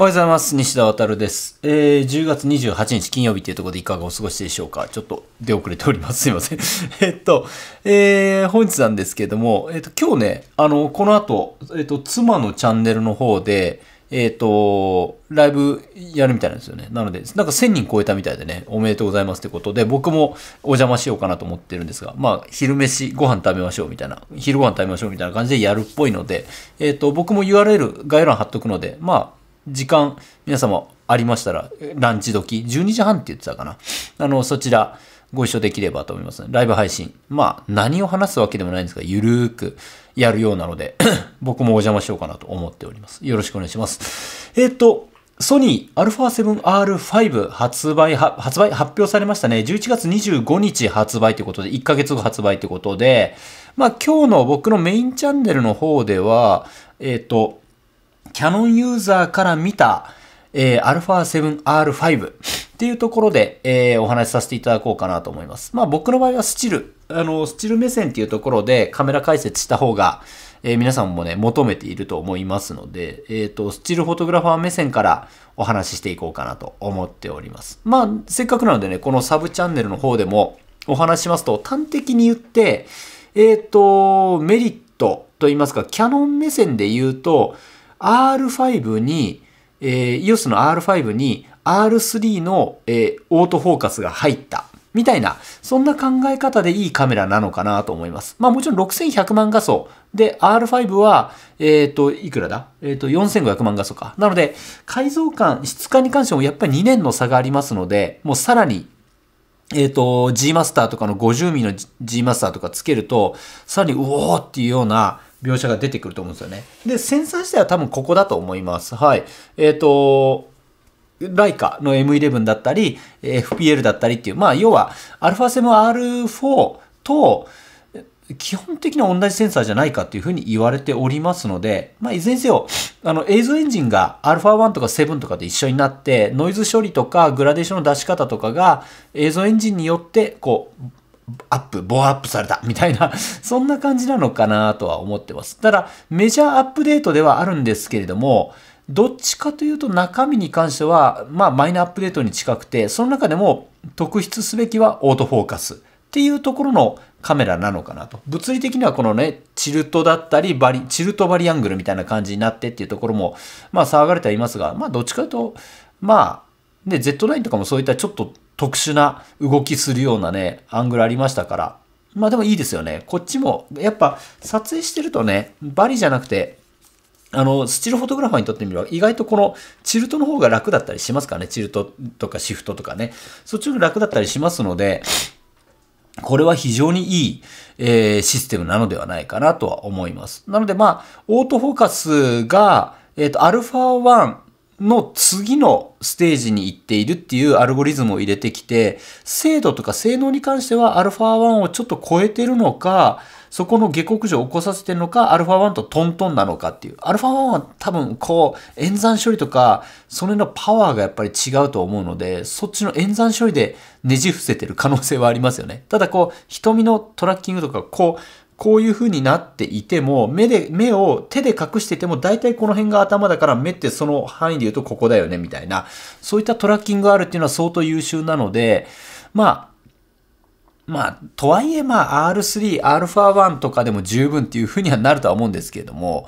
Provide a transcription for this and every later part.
おはようございます。西田渉です。えー、10月28日金曜日というところでいかがお過ごしでしょうかちょっと出遅れております。すいません。えっと、えー、本日なんですけども、えっと、今日ね、あの、この後、えっと、妻のチャンネルの方で、えっ、と、ライブやるみたいなんですよね。なので、なんか1000人超えたみたいでね、おめでとうございますってことで、僕もお邪魔しようかなと思ってるんですが、まあ、昼飯、ご飯食べましょうみたいな、昼ご飯食べましょうみたいな感じでやるっぽいので、えっ、と、僕も URL 概要欄貼っとくので、まあ、時間、皆様ありましたら、ランチ時、12時半って言ってたかな。あの、そちら、ご一緒できればと思います。ライブ配信。まあ、何を話すわけでもないんですが、ゆるーくやるようなので 僕もお邪魔しようかなと思っております。よろしくお願いします。えっ、ー、と、ソニー α7R5 発売、発売、発表されましたね。11月25日発売ということで、1ヶ月後発売ということで、まあ今日の僕のメインチャンネルの方では、えっ、ー、と、キャノンユーザーから見た、えー、α7R5 っていうところで、えー、お話しさせていただこうかなと思います。まあ僕の場合はスチル、あの、スチル目線っていうところでカメラ解説した方が、えー、皆さんもね、求めていると思いますので、えっ、ー、と、スチルフォトグラファー目線からお話ししていこうかなと思っております。まあ、せっかくなのでね、このサブチャンネルの方でもお話しますと、端的に言って、えっ、ー、と、メリットと言いますか、キャノン目線で言うと、R5 に、えー、EOS の R5 に R3 の、えー、オートフォーカスが入ったみたいな、そんな考え方でいいカメラなのかなと思います。まあもちろん6100万画素。で、R5 は、えっ、ー、と、いくらだえっ、ー、と、4500万画素か。なので、改造感、質感に関してもやっぱり2年の差がありますので、もうさらに、えっ、ー、と、G マスターとかの50ミリの G マスターとかつけると、さらに、うおーっていうような、描写が出てくると思うんですよね。で、センサー自体は多分ここだと思います。はい。えっ、ー、と、ライカの M11 だったり、FPL だったりっていう、まあ、要は、α7R4 と、基本的に同じセンサーじゃないかっていうふうに言われておりますので、まあ、いずれにせよ、あの、映像エンジンが α1 とか7とかで一緒になって、ノイズ処理とかグラデーションの出し方とかが映像エンジンによって、こう、アップ、ボアアップされた、みたいな、そんな感じなのかなとは思ってます。ただ、メジャーアップデートではあるんですけれども、どっちかというと中身に関しては、まあ、マイナーアップデートに近くて、その中でも特筆すべきはオートフォーカスっていうところのカメラなのかなと。物理的にはこのね、チルトだったり、バリ、チルトバリアングルみたいな感じになってっていうところも、まあ、騒がれてはいますが、まあ、どっちかというと、まあ、で、Z9 とかもそういったちょっと特殊な動きするようなね、アングルありましたから。まあでもいいですよね。こっちも、やっぱ撮影してるとね、バリじゃなくて、あの、スチルフォトグラファーにとってみれば、意外とこのチルトの方が楽だったりしますからね。チルトとかシフトとかね。そっちの楽だったりしますので、これは非常にいい、えー、システムなのではないかなとは思います。なのでまあ、オートフォーカスが、えっ、ー、と、アルファ1、の次のステージに行っているっていうアルゴリズムを入れてきて、精度とか性能に関しては α1 をちょっと超えてるのか、そこの下克上を起こさせてるのか、α1 とトントンなのかっていう。α1 は多分こう、演算処理とか、それのパワーがやっぱり違うと思うので、そっちの演算処理でねじ伏せてる可能性はありますよね。ただこう、瞳のトラッキングとか、こう、こういう風になっていても、目で、目を手で隠してても、大体この辺が頭だから目ってその範囲で言うとここだよね、みたいな。そういったトラッキングがあるっていうのは相当優秀なので、まあ、まあ、とはいえまあ R3、α1 とかでも十分っていう風にはなるとは思うんですけれども、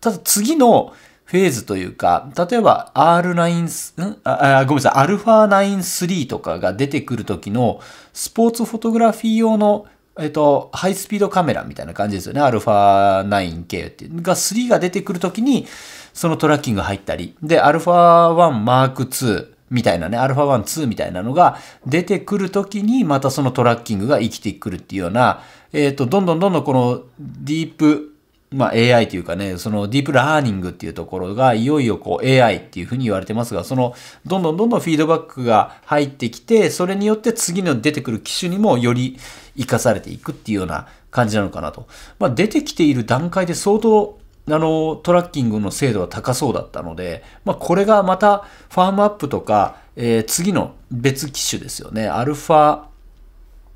ただ次のフェーズというか、例えば R9、んあごめんなさい、α93 とかが出てくる時のスポーツフォトグラフィー用のえっと、ハイスピードカメラみたいな感じですよね。ァ9 k っていうが3が出てくるときに、そのトラッキング入ったり、で、アルファ1 m 2みたいなね、アルファ1 2みたいなのが出てくるときに、またそのトラッキングが生きてくるっていうような、えっ、と、どんどんどんどんこのディープまあ、AI というかね、そのディープラーニングっていうところが、いよいよこう AI っていうふうに言われてますが、その、どんどんどんどんフィードバックが入ってきて、それによって次の出てくる機種にもより活かされていくっていうような感じなのかなと。まあ、出てきている段階で相当、あの、トラッキングの精度は高そうだったので、まあ、これがまた、ファームアップとか、えー、次の別機種ですよね。アルファ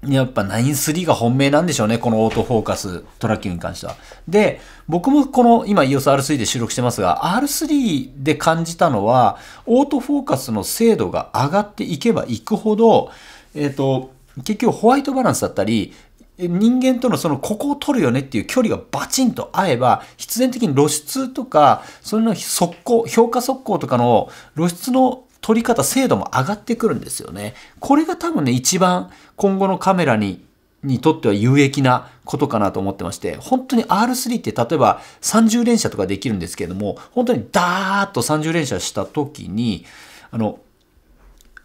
やっぱ9-3が本命なんでしょうね、このオートフォーカストラッキングに関しては。で、僕もこの今 EOS R3 で収録してますが、R3 で感じたのは、オートフォーカスの精度が上がっていけばいくほど、えっ、ー、と、結局ホワイトバランスだったり、人間とのそのここを取るよねっていう距離がバチンと合えば必然的に露出とかそれの速攻評価速攻とかの露出の撮り方、精度も上がってくるんですよね。これが多分ね、一番今後のカメラににとっては有益なことかなと思ってまして、本当に R3 って例えば30連射とかできるんですけれども、本当にダーッと30連射した時に、あの、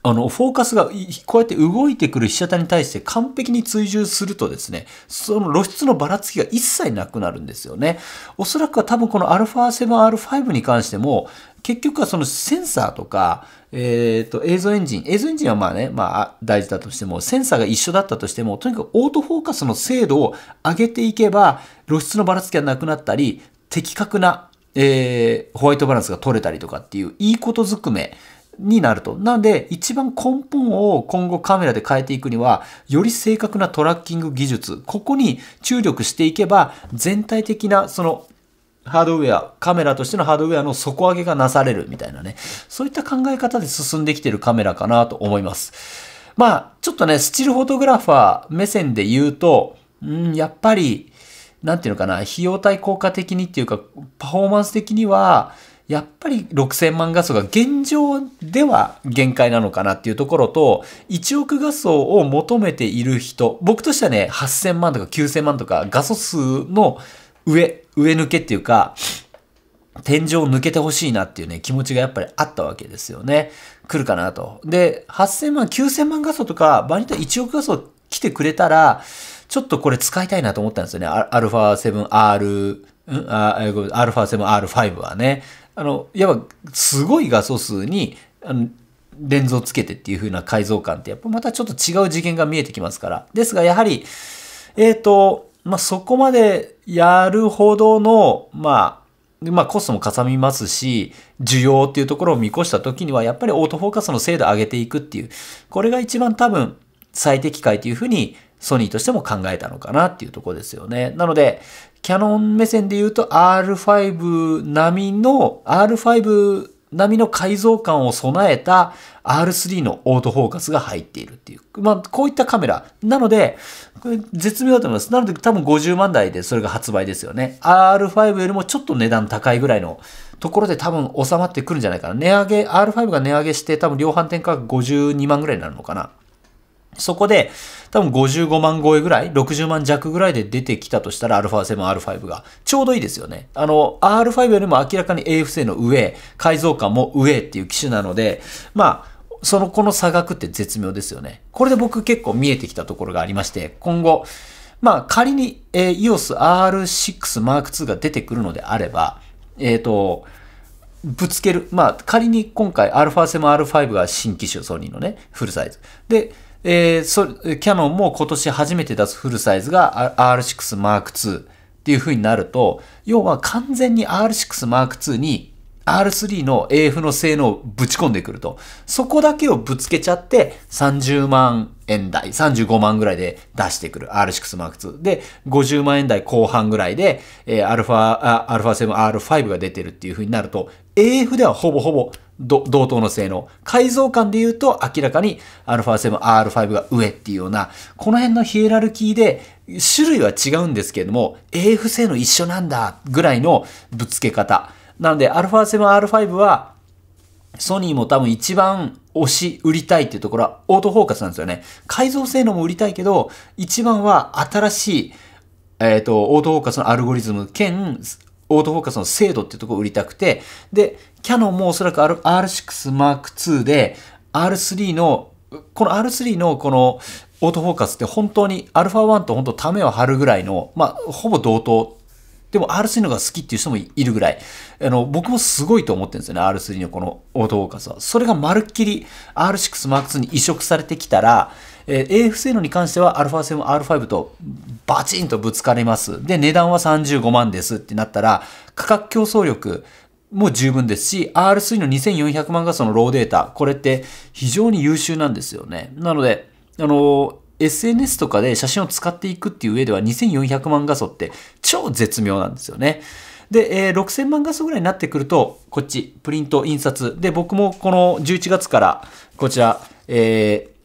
あの、フォーカスが、こうやって動いてくる被写体に対して完璧に追従するとですね、その露出のばらつきが一切なくなるんですよね。おそらくは多分この α7R5 に関しても、結局はそのセンサーとか、えっ、ー、と、映像エンジン、映像エンジンはまあね、まあ大事だとしても、センサーが一緒だったとしても、とにかくオートフォーカスの精度を上げていけば、露出のばらつきがなくなったり、的確な、えー、ホワイトバランスが取れたりとかっていういいことずくめになると。なので、一番根本を今後カメラで変えていくには、より正確なトラッキング技術、ここに注力していけば、全体的な、その、ハードウェア、カメラとしてのハードウェアの底上げがなされるみたいなね。そういった考え方で進んできてるカメラかなと思います。まあ、ちょっとね、スチルフォトグラファー目線で言うと、うん、やっぱり、なんていうのかな、費用対効果的にっていうか、パフォーマンス的には、やっぱり6000万画素が現状では限界なのかなっていうところと、1億画素を求めている人、僕としてはね、8000万とか9000万とか画素数の上、上抜けっていうか、天井を抜けてほしいなっていうね、気持ちがやっぱりあったわけですよね。来るかなと。で、8000万、9000万画素とか、場合によっては1億画素来てくれたら、ちょっとこれ使いたいなと思ったんですよね。アルファ7 r うん、ァ7 r 5はね。あの、やっぱすごい画素数に、あのレンズをつけてっていう風な改造感ってやっぱまたちょっと違う次元が見えてきますから。ですがやはり、えっ、ー、と、まあ、そこまでやるほどの、まあ、まあ、コストもかさみますし、需要っていうところを見越した時には、やっぱりオートフォーカスの精度を上げていくっていう、これが一番多分、最適解というふうにソニーとしても考えたのかなっていうとこですよね。なので、キャノン目線で言うと R5 並みの、R5 並みの改造感を備えた R3 のオートフォーカスが入っているっていう。まあ、こういったカメラ。なので、これ絶妙だと思います。なので、多分50万台でそれが発売ですよね。R5 よりもちょっと値段高いぐらいのところで多分収まってくるんじゃないかな。値上げ、R5 が値上げして多分量販店価格52万ぐらいになるのかな。そこで、多分55万超えぐらい、60万弱ぐらいで出てきたとしたら α7、R5 が。ちょうどいいですよね。あの、R5 よりも明らかに AFC の上、改造感も上っていう機種なので、まあ、その、この差額って絶妙ですよね。これで僕結構見えてきたところがありまして、今後、まあ仮に、えー、EOS R6 Mark II が出てくるのであれば、えっ、ー、と、ぶつける。まあ仮に今回 α7R5 が新機種、ソニーのね、フルサイズ。で、えー、そキャノンも今年初めて出すフルサイズが R6 m 2っていう風になると、要は完全に R6 m 2に R3 の AF の性能をぶち込んでくると。そこだけをぶつけちゃって、30万円台、35万ぐらいで出してくる。R6 m 2で、50万円台後半ぐらいで、えー、ファ7 r 5が出てるっていう風になると、AF ではほぼほぼ同等の性能。改造感で言うと明らかに α7、R5 が上っていうような、この辺のヒエラルキーで種類は違うんですけれども、AF 性能一緒なんだぐらいのぶつけ方。なので α7、R5 はソニーも多分一番押し売りたいっていうところはオートフォーカスなんですよね。改造性能も売りたいけど、一番は新しい、えっ、ー、と、オートフォーカスのアルゴリズム兼、オートフォーカスの精度っていうところを売りたくて、で、キャノンもおそらく R6M2 で R3 のこの R3 のこのオートフォーカスって本当に α1 と本当ためを張るぐらいの、まあ、ほぼ同等。でも R3 のが好きっていう人もいるぐらい。あの、僕もすごいと思ってるんですよね。R3 のこのオートフォーカスは。それがまるっきり R6M2 に移植されてきたら、えー、AF 性能に関しては α7、R5 とバチンとぶつかります。で、値段は35万ですってなったら、価格競争力、もう十分ですし、R3 の2400万画素のローデータ、これって非常に優秀なんですよね。なので、あの、SNS とかで写真を使っていくっていう上では2400万画素って超絶妙なんですよね。で、えー、6000万画素ぐらいになってくると、こっち、プリント、印刷。で、僕もこの11月から、こちら、えー、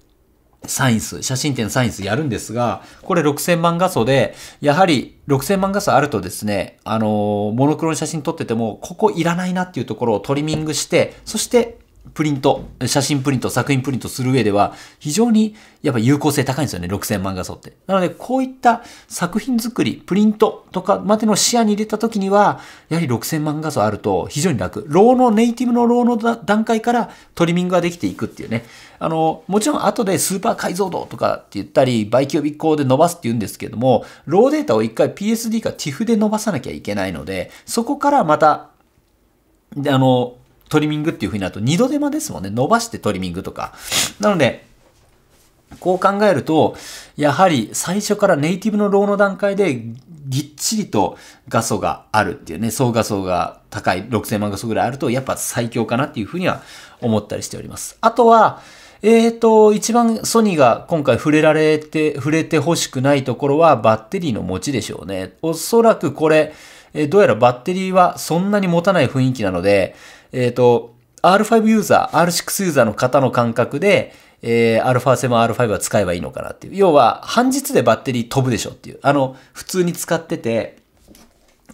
サインス、写真展サインスやるんですが、これ6000万画素で、やはり6000万画素あるとですね、あのー、モノクロの写真撮ってても、ここいらないなっていうところをトリミングして、そしてプリント、写真プリント、作品プリントする上では、非常にやっぱ有効性高いんですよね、6000万画素って。なので、こういった作品作り、プリントとかまでの視野に入れた時には、やはり6000万画素あると非常に楽。ローの、ネイティブのローの段階からトリミングができていくっていうね。あの、もちろん後でスーパー解像度とかって言ったり、バイキュー光で伸ばすって言うんですけども、ローデータを一回 PSD か TIFF で伸ばさなきゃいけないので、そこからまた、で、あの、トリミングっていう風になると二度手間ですもんね。伸ばしてトリミングとか。なので、こう考えると、やはり最初からネイティブのローの段階でぎっちりと画素があるっていうね、総画素が高い6000万画素ぐらいあると、やっぱ最強かなっていうふうには思ったりしております。あとは、えっ、ー、と、一番ソニーが今回触れられて、触れて欲しくないところはバッテリーの持ちでしょうね。おそらくこれ、えー、どうやらバッテリーはそんなに持たない雰囲気なので、えっ、ー、と、R5 ユーザー、R6 ユーザーの方の感覚で、えー、α7、R5 は使えばいいのかなっていう。要は、半日でバッテリー飛ぶでしょっていう。あの、普通に使ってて、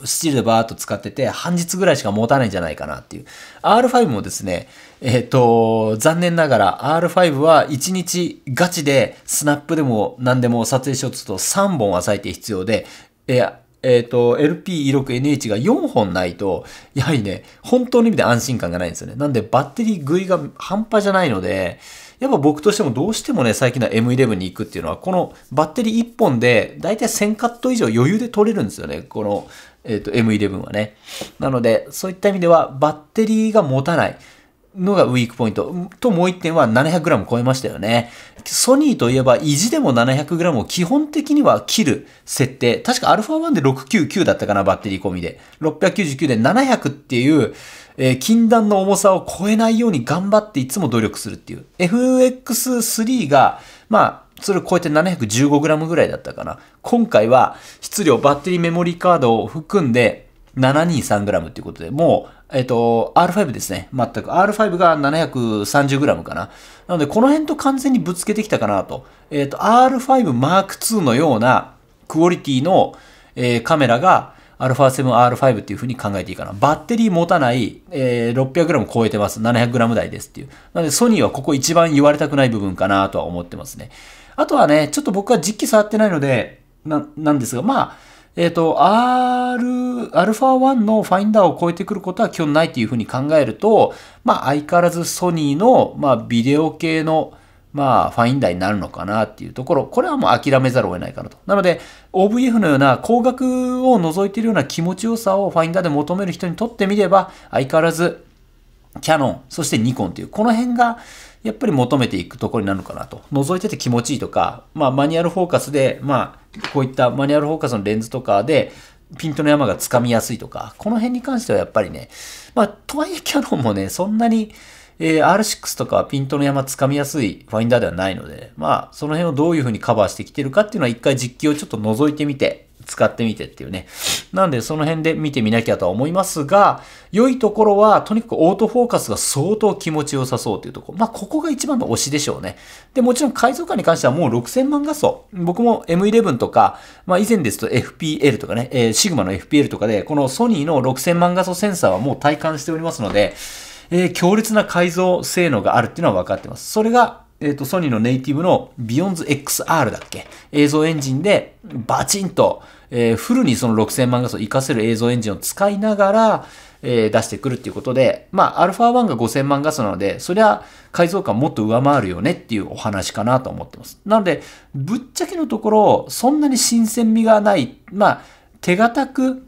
スチールでバーっと使ってて、半日ぐらいしか持たないんじゃないかなっていう。R5 もですね、えっ、ー、と、残念ながら R5 は1日ガチでスナップでも何でも撮影しようとすると3本は最低必要で、えー、えっ、ー、と、l p 6 n h が4本ないと、やはりね、本当の意味で安心感がないんですよね。なんで、バッテリー食いが半端じゃないので、やっぱ僕としてもどうしてもね、最近の M11 に行くっていうのは、このバッテリー1本で、だいたい1000カット以上余裕で取れるんですよね。この、えっ、ー、と、M11 はね。なので、そういった意味では、バッテリーが持たない。のがウィークポイント。と、もう1点は 700g 超えましたよね。ソニーといえば、意地でも 700g を基本的には切る設定。確か α1 で699だったかな、バッテリー込みで。699で700っていう、えー、禁断の重さを超えないように頑張っていつも努力するっていう。FX3 が、まあ、それを超えて 715g ぐらいだったかな。今回は、質量、バッテリーメモリーカードを含んで、723g っていうことで、もう、えっ、と、R5 ですね。全く。R5 が 730g かな。なので、この辺と完全にぶつけてきたかなと。えっ、と、R5 Mark II のようなクオリティの、えー、カメラが、α7、R5 っていうふうに考えていいかな。バッテリー持たない、えー、600g 超えてます。700g 台ですっていう。なので、ソニーはここ一番言われたくない部分かなとは思ってますね。あとはね、ちょっと僕は実機触ってないので、な、なんですが、まあ、えっ、ー、と、R、ァ1のファインダーを超えてくることは基本ないっていうふうに考えると、まあ、相変わらずソニーの、まあ、ビデオ系の、まあ、ファインダーになるのかなっていうところ、これはもう諦めざるを得ないかなと。なので、OVF のような光学を除いているような気持ちよさをファインダーで求める人にとってみれば、相変わらず、キャノン、そしてニコンという、この辺が、やっぱり求めていくところになるのかなと。覗いてて気持ちいいとか、まあマニュアルフォーカスで、まあこういったマニュアルフォーカスのレンズとかで、ピントの山がつかみやすいとか、この辺に関してはやっぱりね、まあとはいえキャノンもね、そんなに、えー、R6 とかはピントの山つかみやすいファインダーではないので、まあその辺をどういうふうにカバーしてきてるかっていうのは一回実機をちょっと覗いてみて、使ってみてっていうね、なんでその辺で見てみなきゃとは思いますが、良いところは、とにかくオートフォーカスが相当気持ちよさそうというところ。まあ、ここが一番の推しでしょうね。で、もちろん解像感に関してはもう6000万画素。僕も M11 とか、まあ、以前ですと FPL とかね、えー、シグマの FPL とかで、このソニーの6000万画素センサーはもう体感しておりますので、えー、強烈な改造性能があるっていうのは分かってます。それが、えっ、ー、と、ソニーのネイティブのビヨンズ XR だっけ映像エンジンでバチンと、えー、フルにその6000万画素を活かせる映像エンジンを使いながら、えー、出してくるっていうことで、まあ、ァ1が5000万画素なので、そりゃ解像感もっと上回るよねっていうお話かなと思ってます。なので、ぶっちゃけのところ、そんなに新鮮味がない、まあ、手堅く、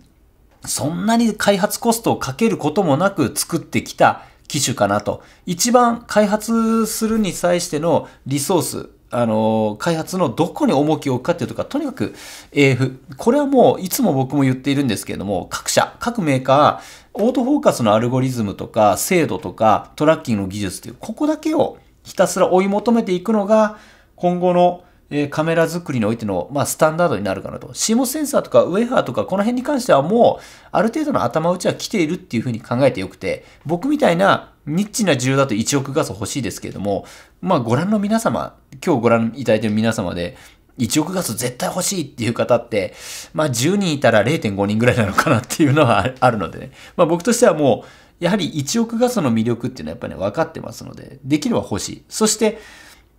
そんなに開発コストをかけることもなく作ってきた機種かなと。一番開発するに際してのリソース、あの、開発のどこに重きを置くかっていうとか、とにかく AF、これはもういつも僕も言っているんですけれども、各社、各メーカー、オートフォーカスのアルゴリズムとか、精度とか、トラッキングの技術っていう、ここだけをひたすら追い求めていくのが、今後のえカメラ作りにおいての、まあ、スタンダードになるかなと。シモセンサーとかウェハーとかこの辺に関してはもうある程度の頭打ちは来ているっていうふうに考えてよくて、僕みたいなニッチな需要だと1億画素欲しいですけれども、まあご覧の皆様、今日ご覧いただいている皆様で、1億画素絶対欲しいっていう方って、まあ10人いたら0.5人ぐらいなのかなっていうのはあるのでね。まあ僕としてはもう、やはり1億画素の魅力っていうのはやっぱりね、分かってますので、できれば欲しい。そして、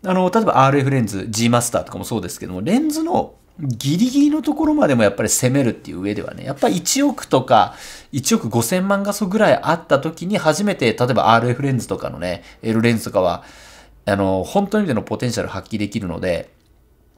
あの、例えば RF レンズ、G マスターとかもそうですけども、レンズのギリギリのところまでもやっぱり攻めるっていう上ではね、やっぱり1億とか1億5000万画素ぐらいあった時に初めて、例えば RF レンズとかのね、L レンズとかは、あの、本当にでのポテンシャル発揮できるので、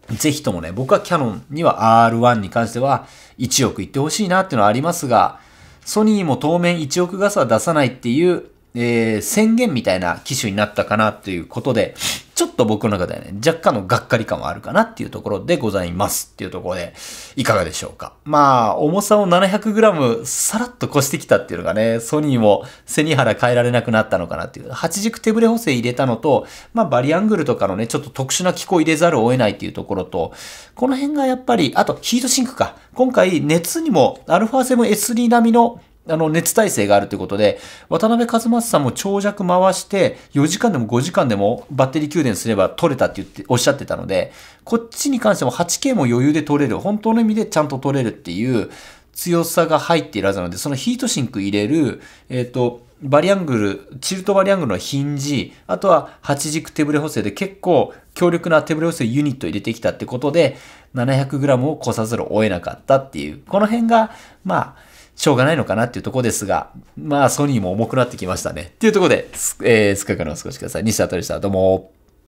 ぜひともね、僕はキャノンには R1 に関しては1億いってほしいなっていうのはありますが、ソニーも当面1億画素は出さないっていうえー、宣言みたいな機種になったかなということで、ちょっと僕の中ではね、若干のがっかり感はあるかなっていうところでございますっていうところで、いかがでしょうか。まあ、重さを 700g さらっと越してきたっていうのがね、ソニーも背に腹変えられなくなったのかなっていう。8軸手ブレ補正入れたのと、まあ、バリアングルとかのね、ちょっと特殊な機構入れざるを得ないっていうところと、この辺がやっぱり、あとヒートシンクか。今回熱にも α 7 s 2並みのあの、熱耐性があるということで、渡辺和正さんも長尺回して、4時間でも5時間でもバッテリー給電すれば取れたって言って、おっしゃってたので、こっちに関しても 8K も余裕で取れる、本当の意味でちゃんと取れるっていう強さが入っているはずなので、そのヒートシンク入れる、えっ、ー、と、バリアングル、チルトバリアングルのヒンジ、あとは8軸手ブレ補正で結構強力な手ブレ補正ユニット入れてきたってことで、700g を越さざるを得なかったっていう、この辺が、まあ、しょうがないのかなっていうとこですが、まあソニーも重くなってきましたね。っていうとこで、えー、スカ間お過ごしください。西田とりさん、どうも。